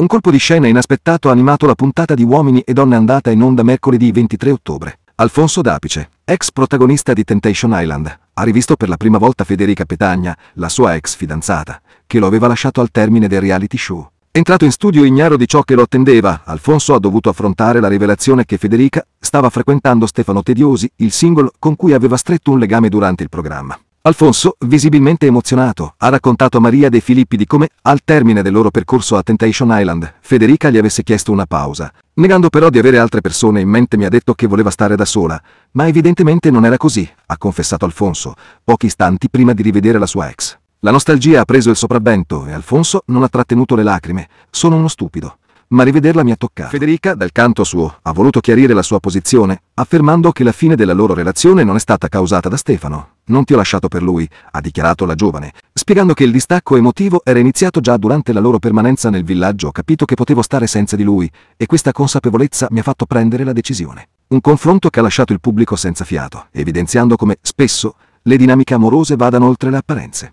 Un colpo di scena inaspettato ha animato la puntata di Uomini e Donne andata in onda mercoledì 23 ottobre. Alfonso Dapice, ex protagonista di Temptation Island, ha rivisto per la prima volta Federica Petagna, la sua ex fidanzata, che lo aveva lasciato al termine del reality show. Entrato in studio ignaro di ciò che lo attendeva, Alfonso ha dovuto affrontare la rivelazione che Federica stava frequentando Stefano Tediosi, il singolo con cui aveva stretto un legame durante il programma. Alfonso, visibilmente emozionato, ha raccontato a Maria De Filippi di come, al termine del loro percorso a Temptation Island, Federica gli avesse chiesto una pausa. Negando però di avere altre persone in mente mi ha detto che voleva stare da sola, ma evidentemente non era così, ha confessato Alfonso, pochi istanti prima di rivedere la sua ex. La nostalgia ha preso il sopravvento e Alfonso non ha trattenuto le lacrime. Sono uno stupido ma rivederla mi ha toccato. Federica, dal canto suo, ha voluto chiarire la sua posizione, affermando che la fine della loro relazione non è stata causata da Stefano. Non ti ho lasciato per lui, ha dichiarato la giovane, spiegando che il distacco emotivo era iniziato già durante la loro permanenza nel villaggio, ho capito che potevo stare senza di lui, e questa consapevolezza mi ha fatto prendere la decisione. Un confronto che ha lasciato il pubblico senza fiato, evidenziando come, spesso, le dinamiche amorose vadano oltre le apparenze.